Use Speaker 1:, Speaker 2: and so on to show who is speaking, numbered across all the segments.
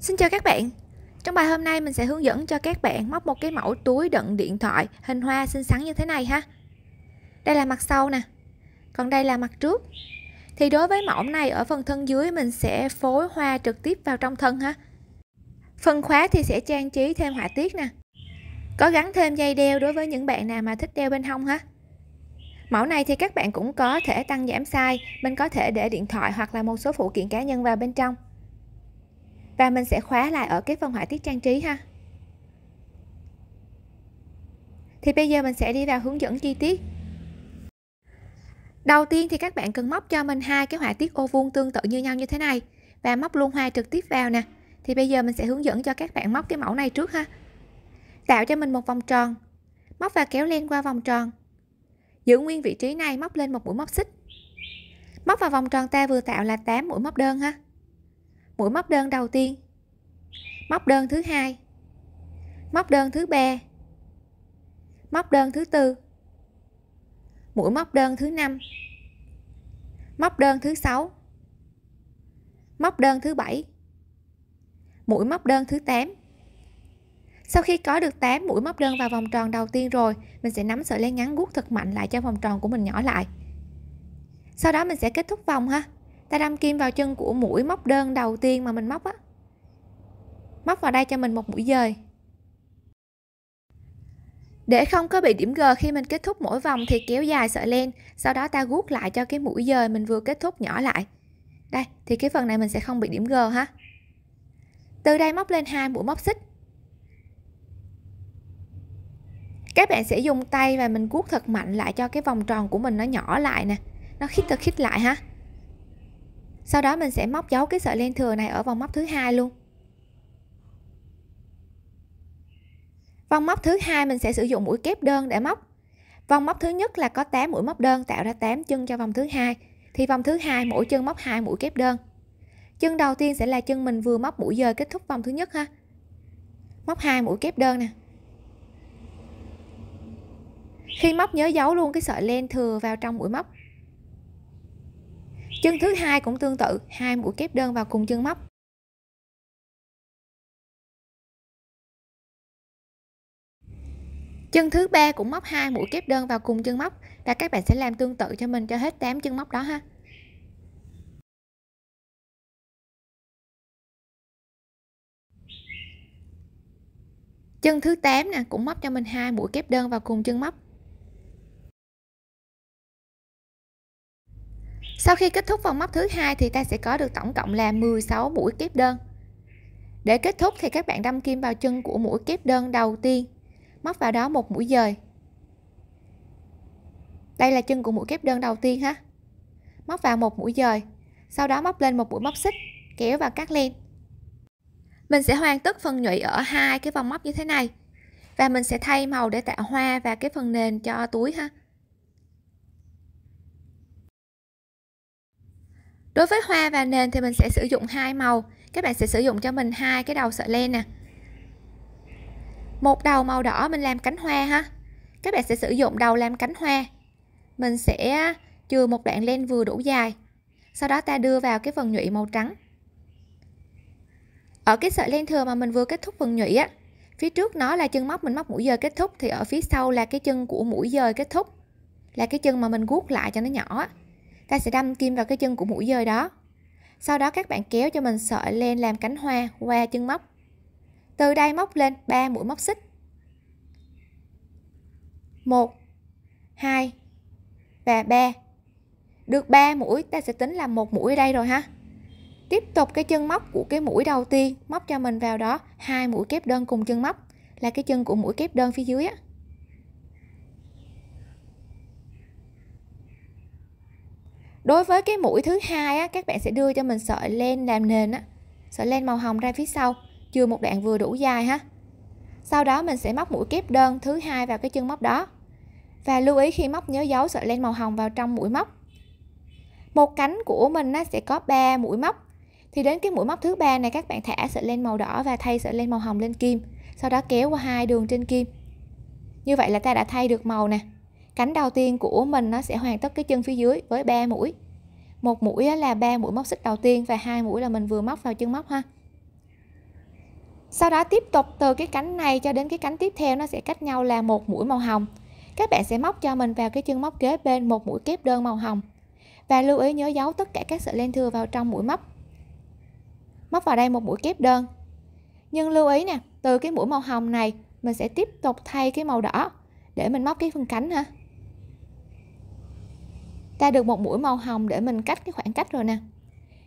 Speaker 1: Xin chào các bạn. Trong bài hôm nay mình sẽ hướng dẫn cho các bạn móc một cái mẫu túi đựng điện thoại hình hoa xinh xắn như thế này ha. Đây là mặt sau nè. Còn đây là mặt trước. Thì đối với mẫu này ở phần thân dưới mình sẽ phối hoa trực tiếp vào trong thân ha. Phần khóa thì sẽ trang trí thêm họa tiết nè. Có gắn thêm dây đeo đối với những bạn nào mà thích đeo bên hông ha. Mẫu này thì các bạn cũng có thể tăng giảm size, mình có thể để điện thoại hoặc là một số phụ kiện cá nhân vào bên trong và mình sẽ khóa lại ở cái phần họa tiết trang trí ha thì bây giờ mình sẽ đi vào hướng dẫn chi tiết đầu tiên thì các bạn cần móc cho mình hai cái họa tiết ô vuông tương tự như nhau như thế này và móc luôn hoa trực tiếp vào nè thì bây giờ mình sẽ hướng dẫn cho các bạn móc cái mẫu này trước ha tạo cho mình một vòng tròn móc và kéo len qua vòng tròn giữ nguyên vị trí này móc lên một mũi móc xích móc vào vòng tròn ta vừa tạo là 8 mũi móc đơn ha mũi móc đơn đầu tiên móc đơn thứ hai móc đơn thứ ba móc đơn thứ tư mũi móc đơn thứ năm móc đơn thứ sáu móc đơn thứ bảy mũi móc đơn thứ 8 sau khi có được 8 mũi móc đơn vào vòng tròn đầu tiên rồi mình sẽ nắm sợi len ngắn guốc thật mạnh lại cho vòng tròn của mình nhỏ lại sau đó mình sẽ kết thúc vòng ha ta đâm kim vào chân của mũi móc đơn đầu tiên mà mình móc á móc vào đây cho mình một mũi dời để không có bị điểm G khi mình kết thúc mỗi vòng thì kéo dài sợi len, sau đó ta guốc lại cho cái mũi dời mình vừa kết thúc nhỏ lại. Đây, thì cái phần này mình sẽ không bị điểm G ha. Từ đây móc lên hai mũi móc xích. Các bạn sẽ dùng tay và mình guốc thật mạnh lại cho cái vòng tròn của mình nó nhỏ lại nè. Nó khít thật khít lại ha sau đó mình sẽ móc dấu cái sợi len thừa này ở vòng móc thứ hai luôn vòng móc thứ hai mình sẽ sử dụng mũi kép đơn để móc vòng móc thứ nhất là có 8 mũi móc đơn tạo ra 8 chân cho vòng thứ hai thì vòng thứ hai mỗi chân móc hai mũi kép đơn chân đầu tiên sẽ là chân mình vừa móc mũi dời kết thúc vòng thứ nhất ha móc hai mũi kép đơn nè khi móc nhớ giấu luôn cái sợi len thừa vào trong mũi móc chân thứ hai cũng tương tự hai mũi kép đơn vào cùng chân móc chân thứ ba cũng móc hai mũi kép đơn vào cùng chân móc và các bạn sẽ làm tương tự cho mình cho hết 8 chân móc đó ha chân thứ 8 nè cũng móc cho mình hai mũi kép đơn vào cùng chân móc Sau khi kết thúc vòng móc thứ hai thì ta sẽ có được tổng cộng là 16 mũi kép đơn. Để kết thúc thì các bạn đâm kim vào chân của mũi kép đơn đầu tiên, móc vào đó một mũi dời. Đây là chân của mũi kép đơn đầu tiên ha. Móc vào một mũi dời, sau đó móc lên một mũi móc xích, kéo vào cắt len. Mình sẽ hoàn tất phần nhụy ở hai cái vòng móc như thế này. Và mình sẽ thay màu để tạo hoa và cái phần nền cho túi ha. đối với hoa và nền thì mình sẽ sử dụng hai màu các bạn sẽ sử dụng cho mình hai cái đầu sợi len nè một đầu màu đỏ mình làm cánh hoa ha các bạn sẽ sử dụng đầu làm cánh hoa mình sẽ chừa một đoạn len vừa đủ dài sau đó ta đưa vào cái phần nhụy màu trắng ở cái sợi len thừa mà mình vừa kết thúc phần nhụy á phía trước nó là chân móc mình móc mũi dời kết thúc thì ở phía sau là cái chân của mũi dời kết thúc là cái chân mà mình guốc lại cho nó nhỏ ta sẽ đâm kim vào cái chân của mũi dơi đó sau đó các bạn kéo cho mình sợi lên làm cánh hoa qua chân móc từ đây móc lên 3 mũi móc xích 1 2 và 3 được 3 mũi ta sẽ tính là một mũi ở đây rồi ha tiếp tục cái chân móc của cái mũi đầu tiên móc cho mình vào đó hai mũi kép đơn cùng chân móc là cái chân của mũi kép đơn phía dưới á đối với cái mũi thứ hai á, các bạn sẽ đưa cho mình sợi len làm nền á, sợi len màu hồng ra phía sau chưa một đoạn vừa đủ dài ha sau đó mình sẽ móc mũi kép đơn thứ hai vào cái chân móc đó và lưu ý khi móc nhớ giấu sợi len màu hồng vào trong mũi móc một cánh của mình á, sẽ có 3 mũi móc thì đến cái mũi móc thứ ba này các bạn thả sợi len màu đỏ và thay sợi len màu hồng lên kim sau đó kéo qua hai đường trên kim như vậy là ta đã thay được màu nè cánh đầu tiên của mình nó sẽ hoàn tất cái chân phía dưới với 3 mũi một mũi là 3 mũi móc xích đầu tiên và hai mũi là mình vừa móc vào chân móc ha sau đó tiếp tục từ cái cánh này cho đến cái cánh tiếp theo nó sẽ cách nhau là một mũi màu hồng các bạn sẽ móc cho mình vào cái chân móc kế bên một mũi kép đơn màu hồng và lưu ý nhớ giấu tất cả các sợi len thừa vào trong mũi móc móc vào đây một mũi kép đơn nhưng lưu ý nè từ cái mũi màu hồng này mình sẽ tiếp tục thay cái màu đỏ để mình móc cái phần cánh ha ta được một mũi màu hồng để mình cách cái khoảng cách rồi nè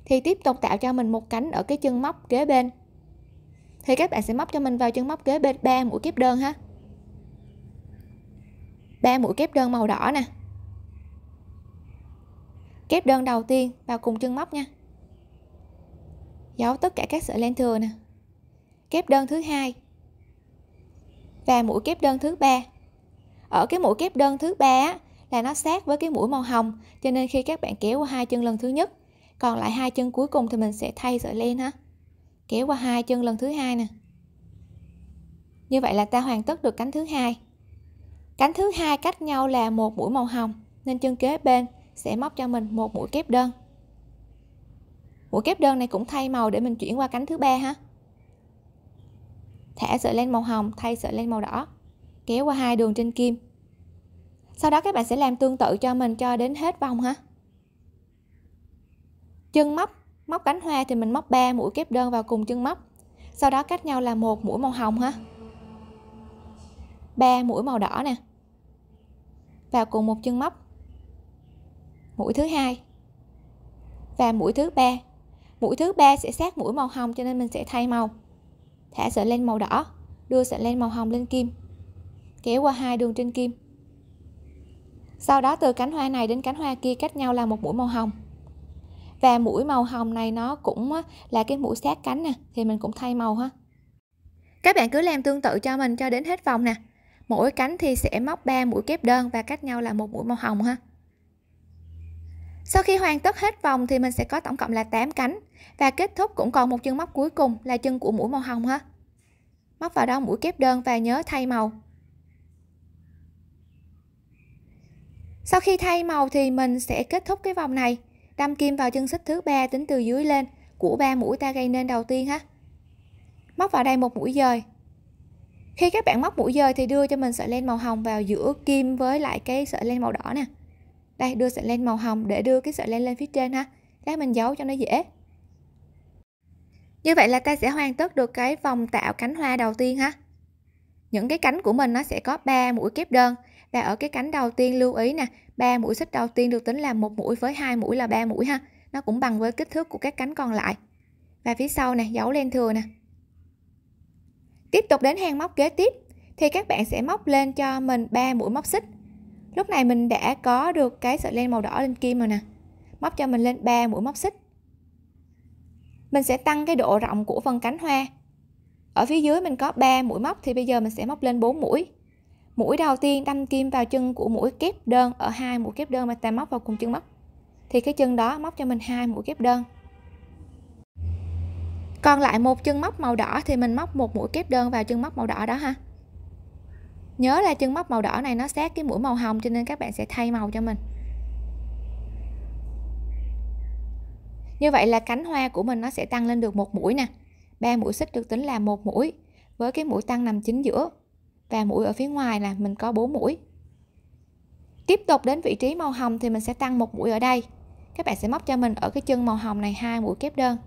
Speaker 1: thì tiếp tục tạo cho mình một cánh ở cái chân móc kế bên thì các bạn sẽ móc cho mình vào chân móc kế bên ba mũi kép đơn ha ba mũi kép đơn màu đỏ nè kép đơn đầu tiên vào cùng chân móc nha giấu tất cả các sợi len thừa nè kép đơn thứ hai và mũi kép đơn thứ ba ở cái mũi kép đơn thứ ba là nó sát với cái mũi màu hồng cho nên khi các bạn kéo qua hai chân lần thứ nhất còn lại hai chân cuối cùng thì mình sẽ thay sợi len ha kéo qua hai chân lần thứ hai nè như vậy là ta hoàn tất được cánh thứ hai cánh thứ hai cách nhau là một mũi màu hồng nên chân kế bên sẽ móc cho mình một mũi kép đơn mũi kép đơn này cũng thay màu để mình chuyển qua cánh thứ ba ha thả sợi len màu hồng thay sợi len màu đỏ kéo qua hai đường trên kim sau đó các bạn sẽ làm tương tự cho mình cho đến hết vòng ha chân móc móc cánh hoa thì mình móc 3 mũi kép đơn vào cùng chân móc sau đó cách nhau là một mũi màu hồng ha ba mũi màu đỏ nè vào cùng một chân móc mũi thứ hai và mũi thứ ba mũi thứ ba sẽ sát mũi màu hồng cho nên mình sẽ thay màu thả sợi lên màu đỏ đưa sợi lên màu hồng lên kim kéo qua hai đường trên kim sau đó từ cánh hoa này đến cánh hoa kia cách nhau là một mũi màu hồng và mũi màu hồng này nó cũng là cái mũi sát cánh nè thì mình cũng thay màu ha các bạn cứ làm tương tự cho mình cho đến hết vòng nè mỗi cánh thì sẽ móc 3 mũi kép đơn và cách nhau là một mũi màu hồng ha sau khi hoàn tất hết vòng thì mình sẽ có tổng cộng là 8 cánh và kết thúc cũng còn một chân móc cuối cùng là chân của mũi màu hồng ha móc vào đó mũi kép đơn và nhớ thay màu sau khi thay màu thì mình sẽ kết thúc cái vòng này đâm kim vào chân xích thứ ba tính từ dưới lên của ba mũi ta gây nên đầu tiên ha móc vào đây một mũi dời khi các bạn móc mũi dời thì đưa cho mình sợi len màu hồng vào giữa kim với lại cái sợi len màu đỏ nè đây đưa sợi len màu hồng để đưa cái sợi len lên phía trên ha lát mình giấu cho nó dễ như vậy là ta sẽ hoàn tất được cái vòng tạo cánh hoa đầu tiên ha những cái cánh của mình nó sẽ có 3 mũi kép đơn là ở cái cánh đầu tiên lưu ý nè ba mũi xích đầu tiên được tính là một mũi với hai mũi là ba mũi ha nó cũng bằng với kích thước của các cánh còn lại và phía sau nè giấu lên thừa nè tiếp tục đến hàng móc kế tiếp thì các bạn sẽ móc lên cho mình ba mũi móc xích lúc này mình đã có được cái sợi len màu đỏ lên kim rồi nè móc cho mình lên ba mũi móc xích mình sẽ tăng cái độ rộng của phần cánh hoa ở phía dưới mình có 3 mũi móc thì bây giờ mình sẽ móc lên 4 mũi mũi đầu tiên đâm kim vào chân của mũi kép đơn ở hai mũi kép đơn mà ta móc vào cùng chân móc thì cái chân đó móc cho mình hai mũi kép đơn còn lại một chân móc màu đỏ thì mình móc một mũi kép đơn vào chân móc màu đỏ đó ha nhớ là chân móc màu đỏ này nó sát cái mũi màu hồng cho nên các bạn sẽ thay màu cho mình như vậy là cánh hoa của mình nó sẽ tăng lên được một mũi nè ba mũi xích được tính là một mũi với cái mũi tăng nằm chính giữa và mũi ở phía ngoài là mình có 4 mũi tiếp tục đến vị trí màu hồng thì mình sẽ tăng một mũi ở đây các bạn sẽ móc cho mình ở cái chân màu hồng này hai mũi kép đơn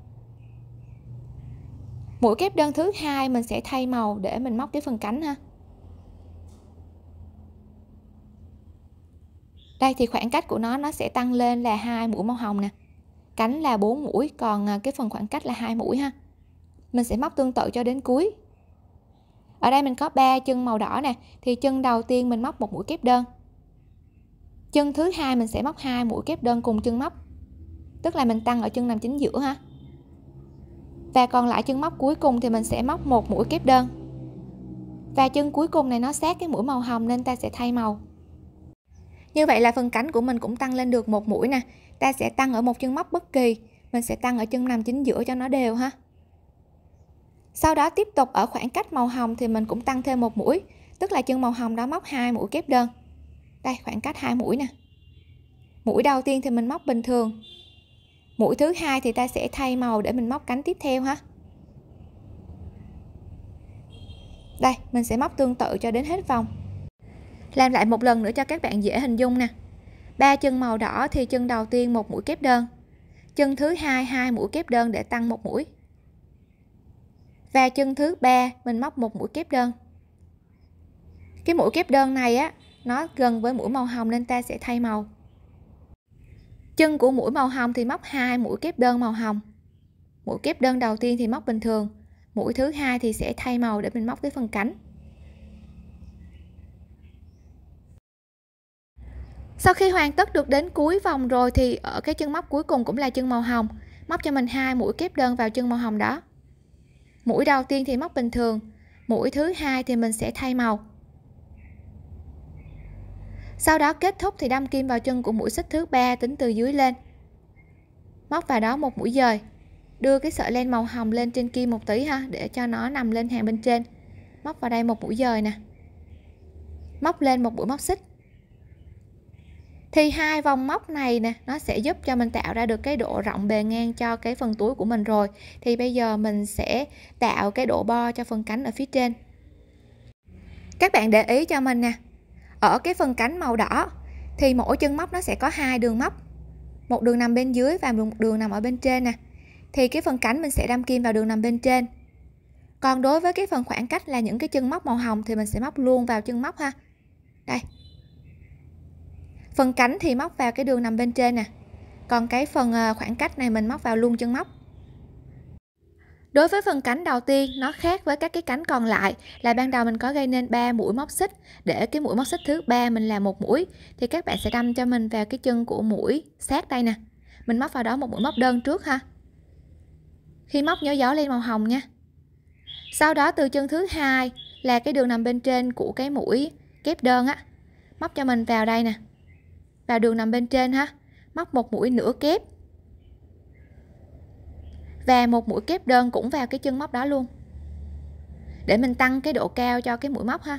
Speaker 1: mũi kép đơn thứ hai mình sẽ thay màu để mình móc cái phần cánh ha đây thì khoảng cách của nó nó sẽ tăng lên là hai mũi màu hồng nè cánh là 4 mũi còn à, cái phần khoảng cách là hai mũi ha mình sẽ móc tương tự cho đến cuối ở đây mình có 3 chân màu đỏ nè thì chân đầu tiên mình móc một mũi kép đơn chân thứ hai mình sẽ móc hai mũi kép đơn cùng chân móc tức là mình tăng ở chân nằm chính giữa ha và còn lại chân móc cuối cùng thì mình sẽ móc một mũi kép đơn và chân cuối cùng này nó sát cái mũi màu hồng nên ta sẽ thay màu như vậy là phần cánh của mình cũng tăng lên được một mũi nè ta sẽ tăng ở một chân móc bất kỳ mình sẽ tăng ở chân nằm chính giữa cho nó đều ha sau đó tiếp tục ở khoảng cách màu hồng thì mình cũng tăng thêm một mũi tức là chân màu hồng đó móc hai mũi kép đơn đây khoảng cách hai mũi nè mũi đầu tiên thì mình móc bình thường mũi thứ hai thì ta sẽ thay màu để mình móc cánh tiếp theo ha đây mình sẽ móc tương tự cho đến hết vòng làm lại một lần nữa cho các bạn dễ hình dung nè ba chân màu đỏ thì chân đầu tiên một mũi kép đơn chân thứ hai hai mũi kép đơn để tăng một mũi và chân thứ ba mình móc một mũi kép đơn cái mũi kép đơn này á nó gần với mũi màu hồng nên ta sẽ thay màu chân của mũi màu hồng thì móc hai mũi kép đơn màu hồng mũi kép đơn đầu tiên thì móc bình thường mũi thứ hai thì sẽ thay màu để mình móc cái phần cánh sau khi hoàn tất được đến cuối vòng rồi thì ở cái chân móc cuối cùng cũng là chân màu hồng móc cho mình hai mũi kép đơn vào chân màu hồng đó mũi đầu tiên thì móc bình thường mũi thứ hai thì mình sẽ thay màu sau đó kết thúc thì đâm kim vào chân của mũi xích thứ ba tính từ dưới lên móc vào đó một mũi dời đưa cái sợi len màu hồng lên trên kim một tí ha để cho nó nằm lên hàng bên trên móc vào đây một mũi dời nè móc lên một mũi móc xích thì hai vòng móc này nè nó sẽ giúp cho mình tạo ra được cái độ rộng bề ngang cho cái phần túi của mình rồi thì bây giờ mình sẽ tạo cái độ bo cho phần cánh ở phía trên các bạn để ý cho mình nè ở cái phần cánh màu đỏ thì mỗi chân móc nó sẽ có hai đường móc một đường nằm bên dưới và một đường nằm ở bên trên nè thì cái phần cánh mình sẽ đâm kim vào đường nằm bên trên còn đối với cái phần khoảng cách là những cái chân móc màu hồng thì mình sẽ móc luôn vào chân móc ha đây phần cánh thì móc vào cái đường nằm bên trên nè còn cái phần ờ, khoảng cách này mình móc vào luôn chân móc Đối với phần cánh đầu tiên, nó khác với các cái cánh còn lại là ban đầu mình có gây nên 3 mũi móc xích để cái mũi móc xích thứ ba mình làm một mũi thì các bạn sẽ đâm cho mình vào cái chân của mũi sát đây nè. Mình móc vào đó một mũi móc đơn trước ha. Khi móc nhớ gió lên màu hồng nha. Sau đó từ chân thứ hai là cái đường nằm bên trên của cái mũi kép đơn á, móc cho mình vào đây nè và đường nằm bên trên ha móc một mũi nửa kép và một mũi kép đơn cũng vào cái chân móc đó luôn để mình tăng cái độ cao cho cái mũi móc ha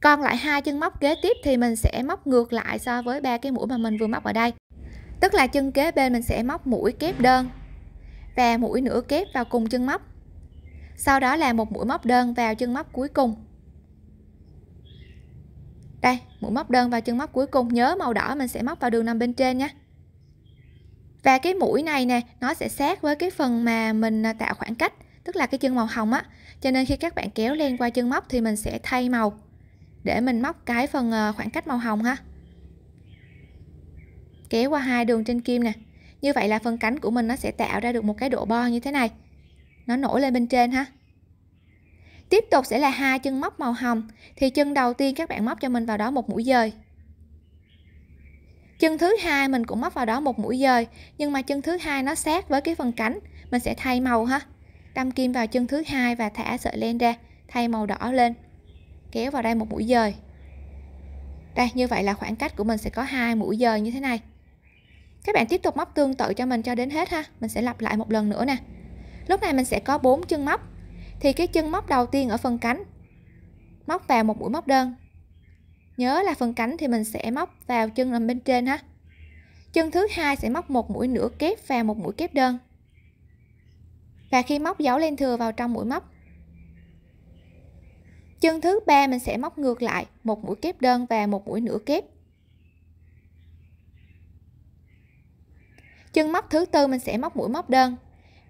Speaker 1: còn lại hai chân móc kế tiếp thì mình sẽ móc ngược lại so với ba cái mũi mà mình vừa móc ở đây tức là chân kế bên mình sẽ móc mũi kép đơn và mũi nửa kép vào cùng chân móc sau đó là một mũi móc đơn vào chân móc cuối cùng đây mũi móc đơn vào chân móc cuối cùng nhớ màu đỏ mình sẽ móc vào đường nằm bên trên nhé và cái mũi này nè nó sẽ sát với cái phần mà mình à, tạo khoảng cách tức là cái chân màu hồng á cho nên khi các bạn kéo lên qua chân móc thì mình sẽ thay màu để mình móc cái phần à, khoảng cách màu hồng ha kéo qua hai đường trên kim nè như vậy là phần cánh của mình nó sẽ tạo ra được một cái độ bo như thế này nó nổi lên bên trên ha tiếp tục sẽ là hai chân móc màu hồng thì chân đầu tiên các bạn móc cho mình vào đó một mũi dời chân thứ hai mình cũng móc vào đó một mũi dời nhưng mà chân thứ hai nó sát với cái phần cánh mình sẽ thay màu ha đâm kim vào chân thứ hai và thả sợi len ra thay màu đỏ lên kéo vào đây một mũi dời đây như vậy là khoảng cách của mình sẽ có hai mũi dời như thế này các bạn tiếp tục móc tương tự cho mình cho đến hết ha mình sẽ lặp lại một lần nữa nè lúc này mình sẽ có bốn chân móc thì cái chân móc đầu tiên ở phần cánh móc vào một mũi móc đơn nhớ là phần cánh thì mình sẽ móc vào chân nằm bên trên ha chân thứ hai sẽ móc một mũi nửa kép và một mũi kép đơn và khi móc dấu lên thừa vào trong mũi móc chân thứ ba mình sẽ móc ngược lại một mũi kép đơn và một mũi nửa kép chân móc thứ tư mình sẽ móc mũi móc đơn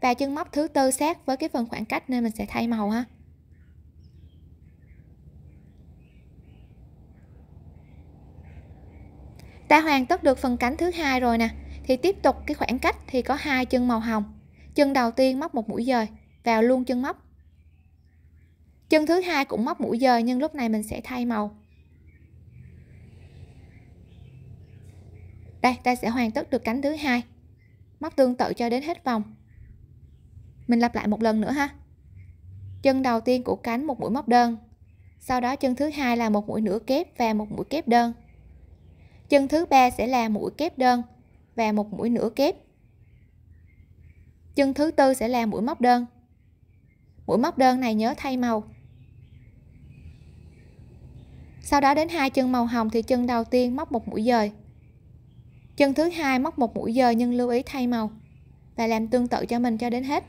Speaker 1: và chân móc thứ tư sát với cái phần khoảng cách nên mình sẽ thay màu ha ta hoàn tất được phần cánh thứ hai rồi nè thì tiếp tục cái khoảng cách thì có hai chân màu hồng chân đầu tiên móc một mũi dời vào luôn chân móc chân thứ hai cũng móc mũi dời nhưng lúc này mình sẽ thay màu đây ta sẽ hoàn tất được cánh thứ hai móc tương tự cho đến hết vòng mình lặp lại một lần nữa ha chân đầu tiên của cánh một mũi móc đơn sau đó chân thứ hai là một mũi nửa kép và một mũi kép đơn chân thứ ba sẽ là mũi kép đơn và một mũi nửa kép chân thứ tư sẽ là mũi móc đơn mũi móc đơn này nhớ thay màu sau đó đến hai chân màu hồng thì chân đầu tiên móc một mũi dời chân thứ hai móc một mũi dời nhưng lưu ý thay màu và làm tương tự cho mình cho đến hết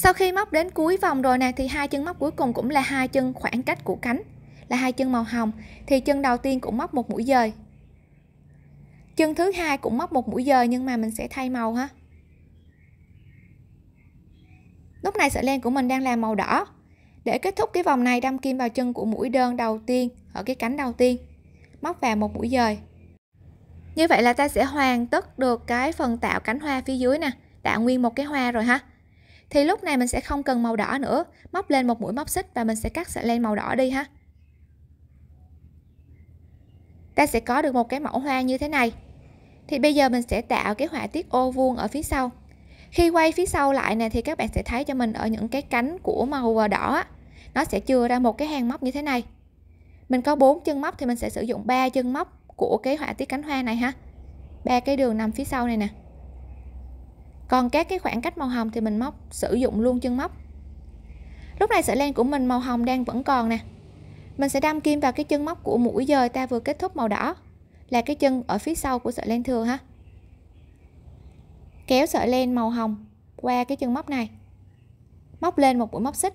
Speaker 1: sau khi móc đến cuối vòng rồi nè thì hai chân móc cuối cùng cũng là hai chân khoảng cách của cánh là hai chân màu hồng thì chân đầu tiên cũng móc một mũi dời chân thứ hai cũng móc một mũi dời nhưng mà mình sẽ thay màu ha lúc này sợi len của mình đang là màu đỏ để kết thúc cái vòng này đâm kim vào chân của mũi đơn đầu tiên ở cái cánh đầu tiên móc vào một mũi dời như vậy là ta sẽ hoàn tất được cái phần tạo cánh hoa phía dưới nè tạo nguyên một cái hoa rồi ha thì lúc này mình sẽ không cần màu đỏ nữa móc lên một mũi móc xích và mình sẽ cắt sợi len màu đỏ đi ha ta sẽ có được một cái mẫu hoa như thế này thì bây giờ mình sẽ tạo cái họa tiết ô vuông ở phía sau khi quay phía sau lại nè thì các bạn sẽ thấy cho mình ở những cái cánh của màu ờ, đỏ nó sẽ chừa ra một cái hàng móc như thế này mình có bốn chân móc thì mình sẽ sử dụng ba chân móc của cái họa tiết cánh hoa này ha ba cái đường nằm phía sau này nè còn các cái khoảng cách màu hồng thì mình móc sử dụng luôn chân móc lúc này sợi len của mình màu hồng đang vẫn còn nè mình sẽ đâm kim vào cái chân móc của mũi dời ta vừa kết thúc màu đỏ là cái chân ở phía sau của sợi len thường ha kéo sợi len màu hồng qua cái chân móc này móc lên một mũi móc xích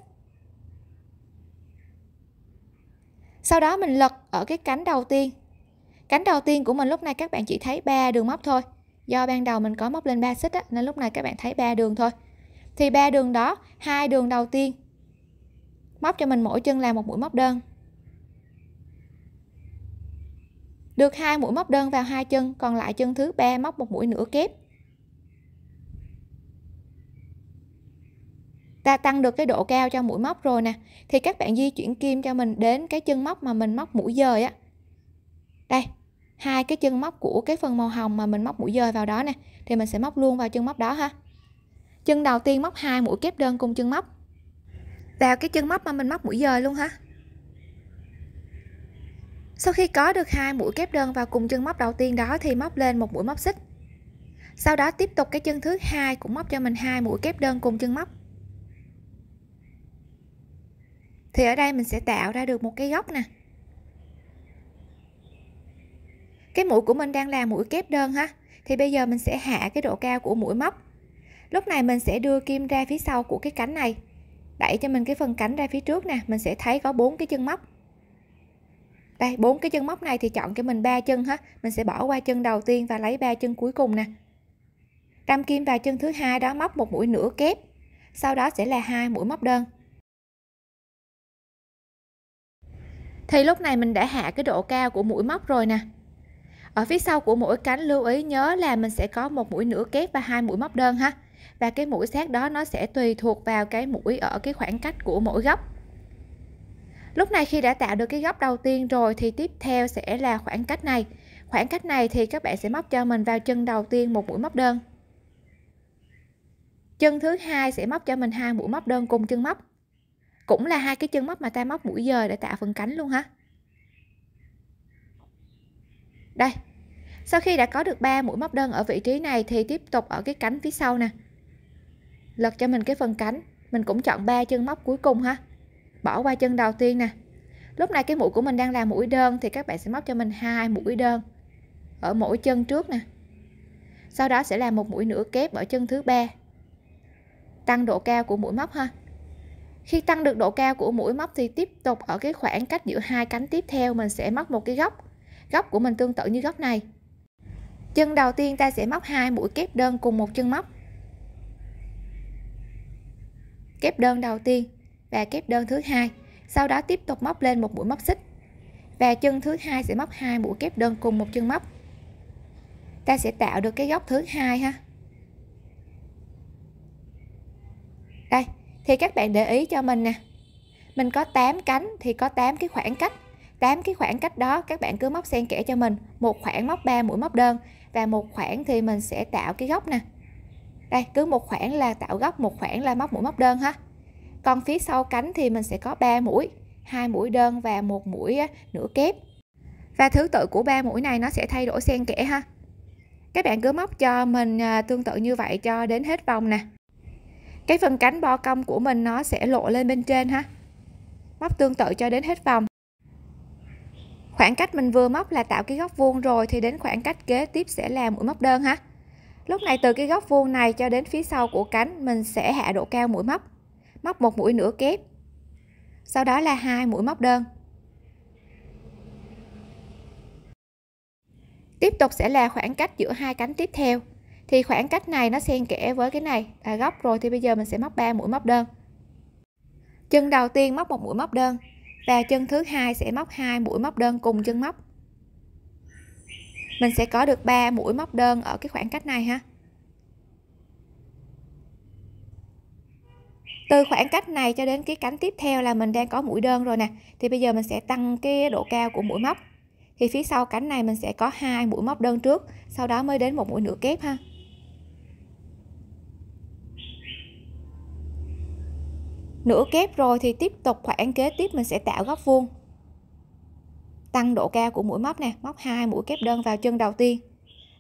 Speaker 1: sau đó mình lật ở cái cánh đầu tiên cánh đầu tiên của mình lúc này các bạn chỉ thấy ba đường móc thôi do ban đầu mình có móc lên 3 xích á, nên lúc này các bạn thấy ba đường thôi thì ba đường đó hai đường đầu tiên móc cho mình mỗi chân là một mũi móc đơn được hai mũi móc đơn vào hai chân còn lại chân thứ ba móc một mũi nửa kép ta tăng được cái độ cao cho mũi móc rồi nè thì các bạn di chuyển kim cho mình đến cái chân móc mà mình móc mũi dời á đây hai cái chân móc của cái phần màu hồng mà mình móc mũi dời vào đó nè thì mình sẽ móc luôn vào chân móc đó ha chân đầu tiên móc hai mũi kép đơn cùng chân móc vào cái chân móc mà mình móc mũi dời luôn ha sau khi có được hai mũi kép đơn vào cùng chân móc đầu tiên đó thì móc lên một mũi móc xích sau đó tiếp tục cái chân thứ hai cũng móc cho mình hai mũi kép đơn cùng chân móc thì ở đây mình sẽ tạo ra được một cái góc nè cái mũi của mình đang là mũi kép đơn ha thì bây giờ mình sẽ hạ cái độ cao của mũi móc lúc này mình sẽ đưa kim ra phía sau của cái cánh này đẩy cho mình cái phần cánh ra phía trước nè mình sẽ thấy có bốn cái chân móc đây bốn cái chân móc này thì chọn cho mình ba chân ha mình sẽ bỏ qua chân đầu tiên và lấy ba chân cuối cùng nè đâm kim vào chân thứ hai đó móc một mũi nửa kép sau đó sẽ là hai mũi móc đơn thì lúc này mình đã hạ cái độ cao của mũi móc rồi nè ở phía sau của mỗi cánh lưu ý nhớ là mình sẽ có một mũi nửa kép và hai mũi móc đơn ha và cái mũi xác đó nó sẽ tùy thuộc vào cái mũi ở cái khoảng cách của mỗi góc lúc này khi đã tạo được cái góc đầu tiên rồi thì tiếp theo sẽ là khoảng cách này khoảng cách này thì các bạn sẽ móc cho mình vào chân đầu tiên một mũi móc đơn chân thứ hai sẽ móc cho mình hai mũi móc đơn cùng chân móc cũng là hai cái chân móc mà ta móc mũi dời để tạo phần cánh luôn ha đây sau khi đã có được 3 mũi móc đơn ở vị trí này thì tiếp tục ở cái cánh phía sau nè lật cho mình cái phần cánh mình cũng chọn 3 chân móc cuối cùng ha bỏ qua chân đầu tiên nè lúc này cái mũi của mình đang là mũi đơn thì các bạn sẽ móc cho mình hai mũi đơn ở mỗi chân trước nè sau đó sẽ là một mũi nửa kép ở chân thứ ba tăng độ cao của mũi móc ha khi tăng được độ cao của mũi móc thì tiếp tục ở cái khoảng cách giữa hai cánh tiếp theo mình sẽ móc một cái góc góc của mình tương tự như góc này chân đầu tiên ta sẽ móc hai mũi kép đơn cùng một chân móc kép đơn đầu tiên và kép đơn thứ hai sau đó tiếp tục móc lên một mũi móc xích và chân thứ hai sẽ móc hai mũi kép đơn cùng một chân móc ta sẽ tạo được cái góc thứ hai ha đây thì các bạn để ý cho mình nè mình có 8 cánh thì có 8 cái khoảng cách tám cái khoảng cách đó các bạn cứ móc xen kẽ cho mình một khoảng móc 3 mũi móc đơn và một khoảng thì mình sẽ tạo cái góc nè đây cứ một khoảng là tạo góc một khoảng là móc mũi móc đơn ha còn phía sau cánh thì mình sẽ có 3 mũi hai mũi đơn và một mũi nửa kép và thứ tự của ba mũi này nó sẽ thay đổi xen kẽ ha các bạn cứ móc cho mình à, tương tự như vậy cho đến hết vòng nè cái phần cánh bo cong của mình nó sẽ lộ lên bên trên ha móc tương tự cho đến hết vòng khoảng cách mình vừa móc là tạo cái góc vuông rồi thì đến khoảng cách kế tiếp sẽ là mũi móc đơn ha lúc này từ cái góc vuông này cho đến phía sau của cánh mình sẽ hạ độ cao mũi móc móc một mũi nửa kép sau đó là hai mũi móc đơn tiếp tục sẽ là khoảng cách giữa hai cánh tiếp theo thì khoảng cách này nó xen kẽ với cái này là góc rồi thì bây giờ mình sẽ móc 3 mũi móc đơn chân đầu tiên móc một mũi móc đơn và chân thứ hai sẽ móc hai mũi móc đơn cùng chân móc mình sẽ có được 3 mũi móc đơn ở cái khoảng cách này ha từ khoảng cách này cho đến cái cánh tiếp theo là mình đang có mũi đơn rồi nè thì bây giờ mình sẽ tăng cái độ cao của mũi móc thì phía sau cánh này mình sẽ có hai mũi móc đơn trước sau đó mới đến một mũi nửa kép ha nửa kép rồi thì tiếp tục khoảng kế tiếp mình sẽ tạo góc vuông tăng độ cao của mũi móc nè móc hai mũi kép đơn vào chân đầu tiên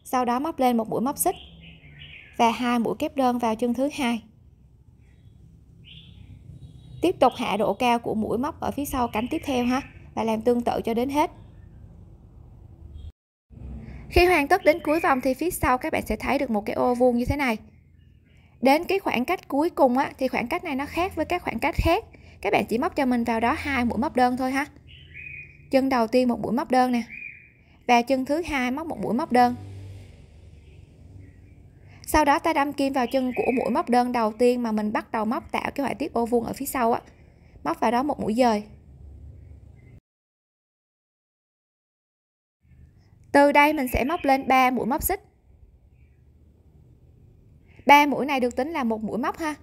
Speaker 1: sau đó móc lên một mũi móc xích và hai mũi kép đơn vào chân thứ hai tiếp tục hạ độ cao của mũi móc ở phía sau cánh tiếp theo ha và làm tương tự cho đến hết khi hoàn tất đến cuối vòng thì phía sau các bạn sẽ thấy được một cái ô vuông như thế này đến cái khoảng cách cuối cùng á thì khoảng cách này nó khác với các khoảng cách khác các bạn chỉ móc cho mình vào đó hai mũi móc đơn thôi ha chân đầu tiên một mũi móc đơn nè và chân thứ hai móc một mũi móc đơn sau đó ta đâm kim vào chân của mũi móc đơn đầu tiên mà mình bắt đầu móc tạo cái họa tiết ô vuông ở phía sau á móc vào đó một mũi dời từ đây mình sẽ móc lên 3 mũi móc xích ba mũi này được tính là một mũi móc ha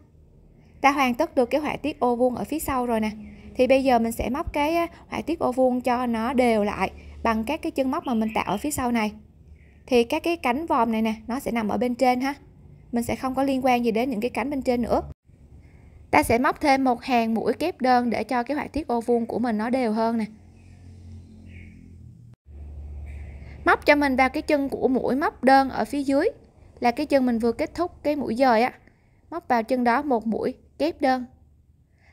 Speaker 1: ta hoàn tất được cái họa tiết ô vuông ở phía sau rồi nè thì bây giờ mình sẽ móc cái họa tiết ô vuông cho nó đều lại bằng các cái chân móc mà mình tạo ở phía sau này thì các cái cánh vòm này nè nó sẽ nằm ở bên trên ha mình sẽ không có liên quan gì đến những cái cánh bên trên nữa ta sẽ móc thêm một hàng mũi kép đơn để cho cái họa tiết ô vuông của mình nó đều hơn nè móc cho mình vào cái chân của mũi móc đơn ở phía dưới là cái chân mình vừa kết thúc cái mũi dời á móc vào chân đó một mũi kép đơn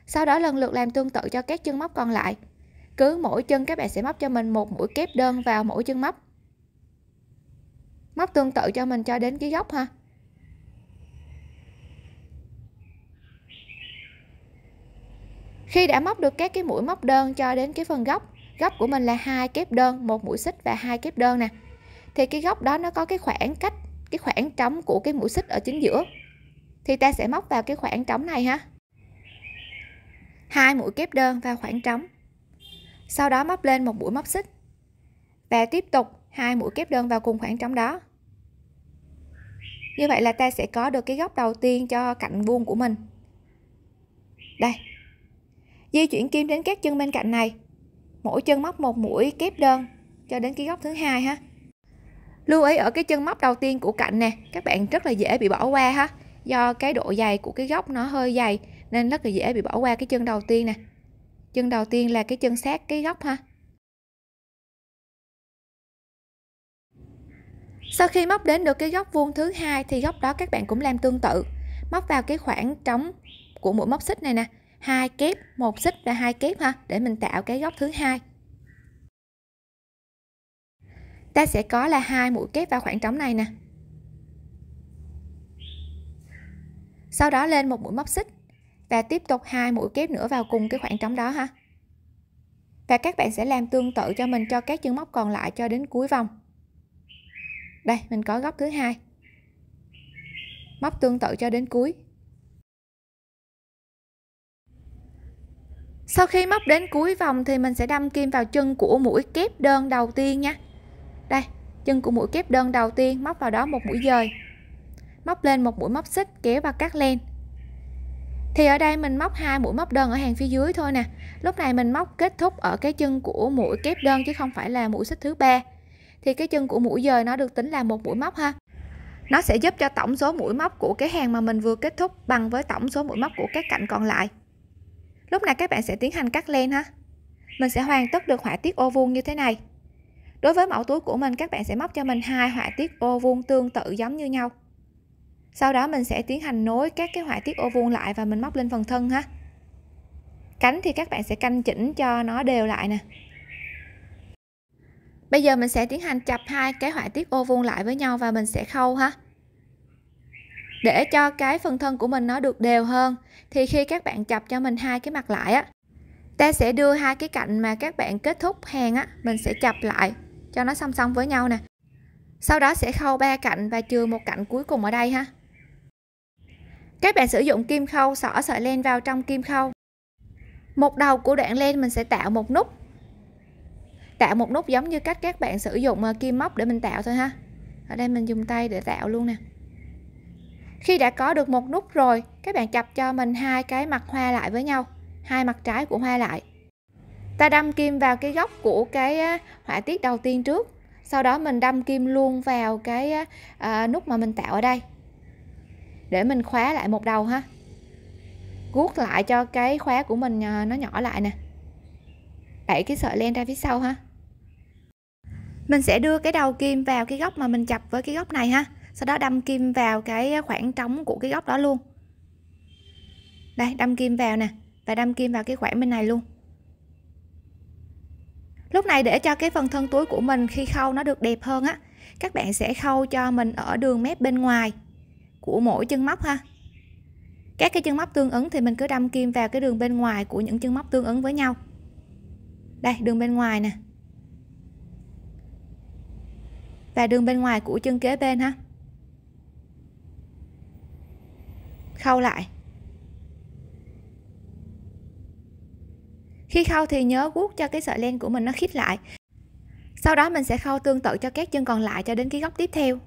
Speaker 1: sau đó lần lượt làm tương tự cho các chân móc còn lại cứ mỗi chân các bạn sẽ móc cho mình một mũi kép đơn vào mỗi chân móc móc tương tự cho mình cho đến cái góc ha khi đã móc được các cái mũi móc đơn cho đến cái phần góc góc của mình là hai kép đơn một mũi xích và hai kép đơn nè thì cái góc đó nó có cái khoảng cách cái khoảng trống của cái mũi xích ở chính giữa thì ta sẽ móc vào cái khoảng trống này ha hai mũi kép đơn vào khoảng trống sau đó móc lên một mũi móc xích và tiếp tục hai mũi kép đơn vào cùng khoảng trống đó như vậy là ta sẽ có được cái góc đầu tiên cho cạnh vuông của mình đây di chuyển kim đến các chân bên cạnh này mỗi chân móc một mũi kép đơn cho đến cái góc thứ hai ha lưu ý ở cái chân móc đầu tiên của cạnh nè các bạn rất là dễ bị bỏ qua ha do cái độ dày của cái góc nó hơi dày nên rất là dễ bị bỏ qua cái chân đầu tiên nè chân đầu tiên là cái chân sát cái góc ha sau khi móc đến được cái góc vuông thứ hai thì góc đó các bạn cũng làm tương tự móc vào cái khoảng trống của mũi móc xích này nè hai kép một xích và hai kép ha để mình tạo cái góc thứ hai ta sẽ có là hai mũi kép vào khoảng trống này nè sau đó lên một mũi móc xích và tiếp tục hai mũi kép nữa vào cùng cái khoảng trống đó ha và các bạn sẽ làm tương tự cho mình cho các chân móc còn lại cho đến cuối vòng đây mình có góc thứ hai móc tương tự cho đến cuối sau khi móc đến cuối vòng thì mình sẽ đâm kim vào chân của mũi kép đơn đầu tiên nha đây chân của mũi kép đơn đầu tiên móc vào đó một mũi dời móc lên một mũi móc xích kéo và cắt len thì ở đây mình móc hai mũi móc đơn ở hàng phía dưới thôi nè lúc này mình móc kết thúc ở cái chân của mũi kép đơn chứ không phải là mũi xích thứ ba thì cái chân của mũi dời nó được tính là một mũi móc ha nó sẽ giúp cho tổng số mũi móc của cái hàng mà mình vừa kết thúc bằng với tổng số mũi móc của các cạnh còn lại lúc này các bạn sẽ tiến hành cắt len ha mình sẽ hoàn tất được họa tiết ô vuông như thế này Đối với mẫu túi của mình các bạn sẽ móc cho mình hai họa tiết ô vuông tương tự giống như nhau. Sau đó mình sẽ tiến hành nối các cái họa tiết ô vuông lại và mình móc lên phần thân ha. Cánh thì các bạn sẽ canh chỉnh cho nó đều lại nè. Bây giờ mình sẽ tiến hành chập hai cái họa tiết ô vuông lại với nhau và mình sẽ khâu ha. Để cho cái phần thân của mình nó được đều hơn thì khi các bạn chập cho mình hai cái mặt lại á, ta sẽ đưa hai cái cạnh mà các bạn kết thúc hàng á, mình sẽ chập lại cho nó song song với nhau nè sau đó sẽ khâu ba cạnh và trừ một cạnh cuối cùng ở đây ha các bạn sử dụng kim khâu xỏ sợi len vào trong kim khâu một đầu của đoạn len mình sẽ tạo một nút tạo một nút giống như cách các bạn sử dụng ờ, kim móc để mình tạo thôi ha ở đây mình dùng tay để tạo luôn nè khi đã có được một nút rồi các bạn chập cho mình hai cái mặt hoa lại với nhau hai mặt trái của hoa lại ta đâm kim vào cái góc của cái họa tiết đầu tiên trước sau đó mình đâm kim luôn vào cái à, nút mà mình tạo ở đây để mình khóa lại một đầu ha guốc lại cho cái khóa của mình à, nó nhỏ lại nè đẩy cái sợi len ra phía sau ha mình sẽ đưa cái đầu kim vào cái góc mà mình chập với cái góc này ha sau đó đâm kim vào cái khoảng trống của cái góc đó luôn đây đâm kim vào nè và đâm kim vào cái khoảng bên này luôn lúc này để cho cái phần thân túi của mình khi khâu nó được đẹp hơn á các bạn sẽ khâu cho mình ở đường mép bên ngoài của mỗi chân móc ha các cái chân móc tương ứng thì mình cứ đâm kim vào cái đường bên ngoài của những chân móc tương ứng với nhau đây đường bên ngoài nè và đường bên ngoài của chân kế bên ha khâu lại khi khâu thì nhớ guốc cho cái sợi len của mình nó khít lại sau đó mình sẽ khâu tương tự cho các chân còn lại cho đến cái góc tiếp theo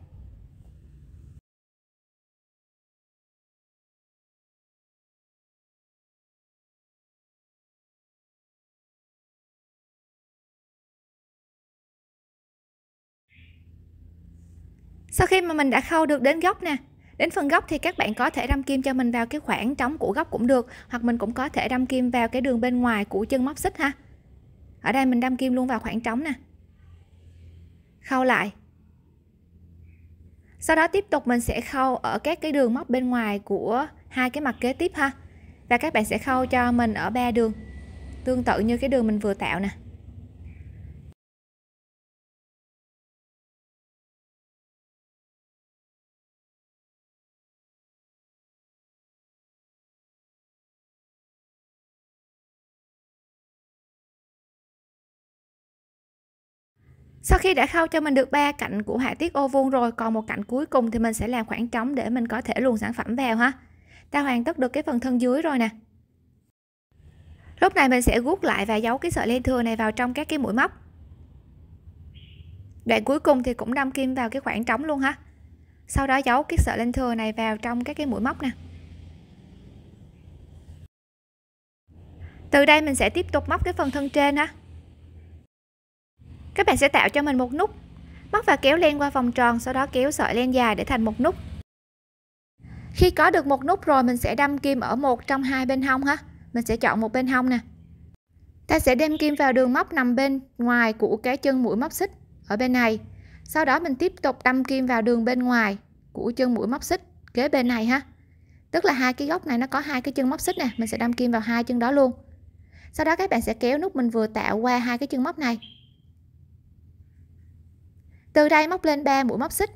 Speaker 1: sau khi mà mình đã khâu được đến góc nè Đến phần góc thì các bạn có thể đâm kim cho mình vào cái khoảng trống của góc cũng được hoặc mình cũng có thể đâm kim vào cái đường bên ngoài của chân móc xích ha. Ở đây mình đâm kim luôn vào khoảng trống nè. Khâu lại. Sau đó tiếp tục mình sẽ khâu ở các cái đường móc bên ngoài của hai cái mặt kế tiếp ha. Và các bạn sẽ khâu cho mình ở ba đường. Tương tự như cái đường mình vừa tạo nè. sau khi đã khâu cho mình được ba cạnh của họa tiết ô vuông rồi còn một cạnh cuối cùng thì mình sẽ làm khoảng trống để mình có thể luồn sản phẩm vào ha ta hoàn tất được cái phần thân dưới rồi nè lúc này mình sẽ gút lại và giấu cái sợi len thừa này vào trong các cái mũi móc đoạn cuối cùng thì cũng đâm kim vào cái khoảng trống luôn ha sau đó giấu cái sợi len thừa này vào trong các cái mũi móc nè từ đây mình sẽ tiếp tục móc cái phần thân trên ha các bạn sẽ tạo cho mình một nút, móc và kéo len qua vòng tròn, sau đó kéo sợi len dài để thành một nút. Khi có được một nút rồi mình sẽ đâm kim ở một trong hai bên hông ha. Mình sẽ chọn một bên hông nè. Ta sẽ đem kim vào đường móc nằm bên ngoài của cái chân mũi móc xích ở bên này. Sau đó mình tiếp tục đâm kim vào đường bên ngoài của chân mũi móc xích kế bên này ha. Tức là hai cái góc này nó có hai cái chân móc xích nè, mình sẽ đâm kim vào hai chân đó luôn. Sau đó các bạn sẽ kéo nút mình vừa tạo qua hai cái chân móc này từ đây móc lên 3 mũi móc xích.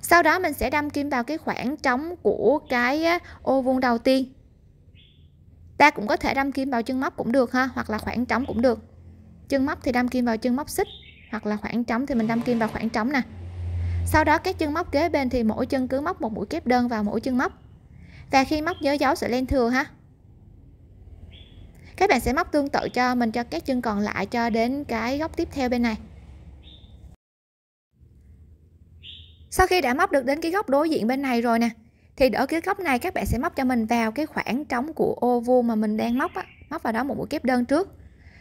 Speaker 1: Sau đó mình sẽ đâm kim vào cái khoảng trống của cái ô vuông đầu tiên. Ta cũng có thể đâm kim vào chân móc cũng được ha, hoặc là khoảng trống cũng được. Chân móc thì đâm kim vào chân móc xích, hoặc là khoảng trống thì mình đâm kim vào khoảng trống nè. Sau đó các chân móc kế bên thì mỗi chân cứ móc một mũi kép đơn vào mỗi chân móc. Và khi móc nhớ dấu sẽ lên thừa ha, các bạn sẽ móc tương tự cho mình cho các chân còn lại cho đến cái góc tiếp theo bên này sau khi đã móc được đến cái góc đối diện bên này rồi nè thì ở cái góc này các bạn sẽ móc cho mình vào cái khoảng trống của ô vuông mà mình đang móc á móc vào đó một mũi kép đơn trước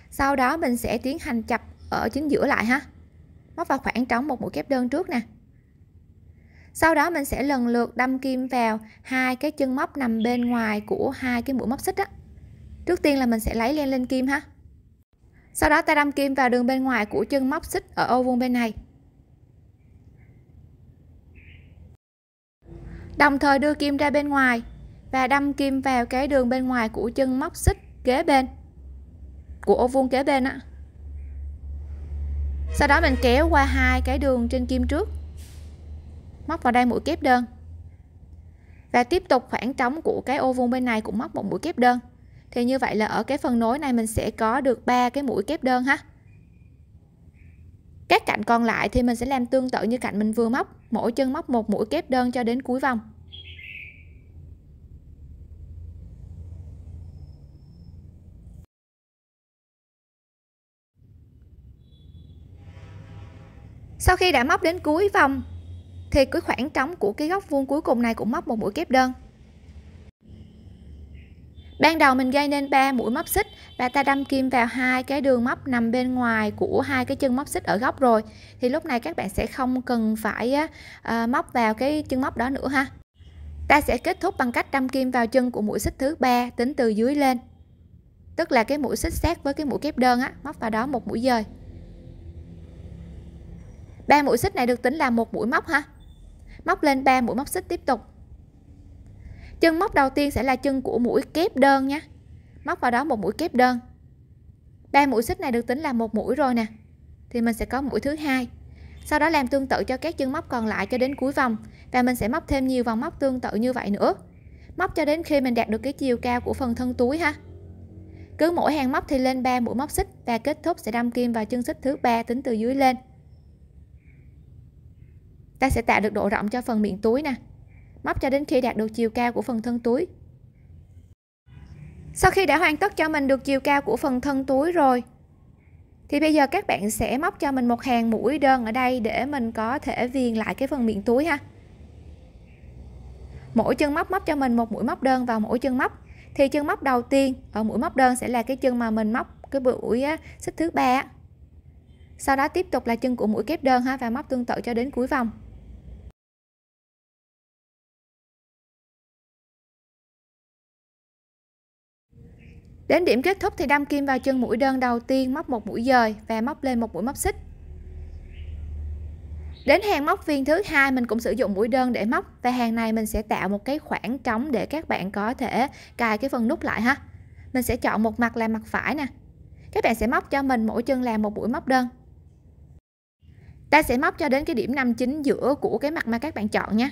Speaker 1: sau đó mình sẽ tiến hành chập ở chính giữa lại ha móc vào khoảng trống một mũi kép đơn trước nè sau đó mình sẽ lần lượt đâm kim vào hai cái chân móc nằm bên ngoài của hai cái mũi móc xích á trước tiên là mình sẽ lấy len lên kim ha sau đó ta đâm kim vào đường bên ngoài của chân móc xích ở ô vuông bên này đồng thời đưa kim ra bên ngoài và đâm kim vào cái đường bên ngoài của chân móc xích kế bên của ô vuông kế bên á sau đó mình kéo qua hai cái đường trên kim trước móc vào đây mũi kép đơn và tiếp tục khoảng trống của cái ô vuông bên này cũng móc một mũi kép đơn thì như vậy là ở cái phần nối này mình sẽ có được ba cái mũi kép đơn ha các cạnh còn lại thì mình sẽ làm tương tự như cạnh mình vừa móc mỗi chân móc một mũi kép đơn cho đến cuối vòng sau khi đã móc đến cuối vòng thì cái khoảng trống của cái góc vuông cuối cùng này cũng móc một mũi kép đơn Ban đầu mình gây nên 3 mũi móc xích và ta đâm kim vào hai cái đường móc nằm bên ngoài của hai cái chân móc xích ở góc rồi thì lúc này các bạn sẽ không cần phải à, móc vào cái chân móc đó nữa ha. Ta sẽ kết thúc bằng cách đâm kim vào chân của mũi xích thứ ba tính từ dưới lên. Tức là cái mũi xích sát với cái mũi kép đơn á, móc vào đó một mũi dời. Ba mũi xích này được tính là một mũi móc ha. Móc lên ba mũi móc xích tiếp tục chân móc đầu tiên sẽ là chân của mũi kép đơn nhé móc vào đó một mũi kép đơn ba mũi xích này được tính là một mũi rồi nè thì mình sẽ có mũi thứ hai sau đó làm tương tự cho các chân móc còn lại cho đến cuối vòng và mình sẽ móc thêm nhiều vòng móc tương tự như vậy nữa móc cho đến khi mình đạt được cái chiều cao của phần thân túi ha cứ mỗi hàng móc thì lên 3 mũi móc xích và kết thúc sẽ đâm kim vào chân xích thứ ba tính từ dưới lên ta sẽ tạo được độ rộng cho phần miệng túi nè móc cho đến khi đạt được chiều cao của phần thân túi sau khi đã hoàn tất cho mình được chiều cao của phần thân túi rồi thì bây giờ các bạn sẽ móc cho mình một hàng mũi đơn ở đây để mình có thể viền lại cái phần miệng túi ha mỗi chân móc móc cho mình một mũi móc đơn vào mỗi chân móc thì chân móc đầu tiên ở ờ, mũi móc đơn sẽ là cái chân mà mình móc cái mũi á, xích thứ ba sau đó tiếp tục là chân của mũi kép đơn ha và móc tương tự cho đến cuối vòng Đến điểm kết thúc thì đâm kim vào chân mũi đơn đầu tiên móc một mũi dời và móc lên một mũi móc xích. Đến hàng móc viên thứ hai mình cũng sử dụng mũi đơn để móc và hàng này mình sẽ tạo một cái khoảng trống để các bạn có thể cài cái phần nút lại ha. Mình sẽ chọn một mặt là mặt phải nè. Các bạn sẽ móc cho mình mỗi chân là một mũi móc đơn. Ta sẽ móc cho đến cái điểm chính giữa của cái mặt mà các bạn chọn nha.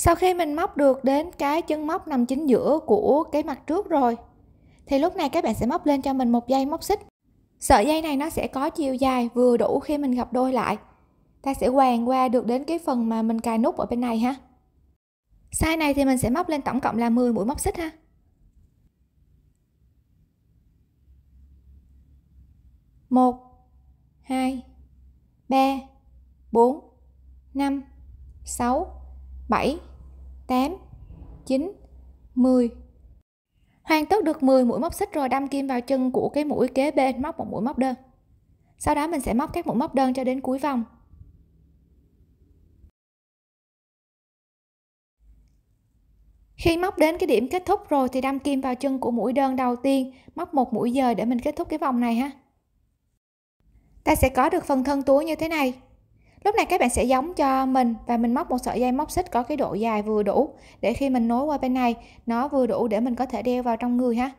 Speaker 1: sau khi mình móc được đến cái chân móc nằm chính giữa của cái mặt trước rồi thì lúc này các bạn sẽ móc lên cho mình một dây móc xích sợi dây này nó sẽ có chiều dài vừa đủ khi mình gặp đôi lại ta sẽ quàng qua được đến cái phần mà mình cài nút ở bên này ha size này thì mình sẽ móc lên tổng cộng là 10 mũi móc xích ha một hai ba bốn năm sáu bảy 8, 9, 10. Hoàn tất được 10 mũi móc xích rồi đâm kim vào chân của cái mũi kế bên móc một mũi móc đơn. Sau đó mình sẽ móc các mũi móc đơn cho đến cuối vòng. Khi móc đến cái điểm kết thúc rồi thì đâm kim vào chân của mũi đơn đầu tiên, móc một mũi dời để mình kết thúc cái vòng này ha. Ta sẽ có được phần thân túi như thế này lúc này các bạn sẽ giống cho mình và mình móc một sợi dây móc xích có cái độ dài vừa đủ để khi mình nối qua bên này nó vừa đủ để mình có thể đeo vào trong người ha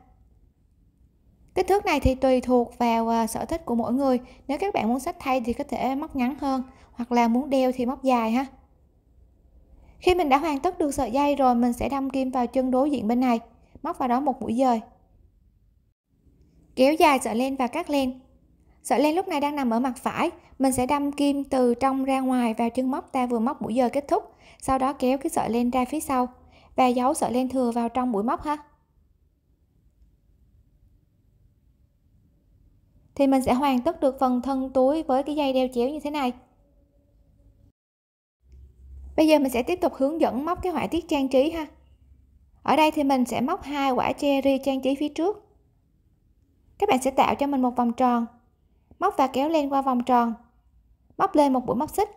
Speaker 1: kích thước này thì tùy thuộc vào à, sở thích của mỗi người nếu các bạn muốn sách thay thì có thể móc ngắn hơn hoặc là muốn đeo thì móc dài ha khi mình đã hoàn tất được sợi dây rồi mình sẽ đâm kim vào chân đối diện bên này móc vào đó một mũi dời kéo dài sợi len và cắt len Sợi len lúc này đang nằm ở mặt phải, mình sẽ đâm kim từ trong ra ngoài vào chân móc ta vừa móc mũi giờ kết thúc, sau đó kéo cái sợi len ra phía sau và giấu sợi len thừa vào trong mũi móc ha. Thì mình sẽ hoàn tất được phần thân túi với cái dây đeo chéo như thế này. Bây giờ mình sẽ tiếp tục hướng dẫn móc cái họa tiết trang trí ha. Ở đây thì mình sẽ móc hai quả cherry trang trí phía trước. Các bạn sẽ tạo cho mình một vòng tròn móc và kéo len qua vòng tròn móc lên một mũi móc xích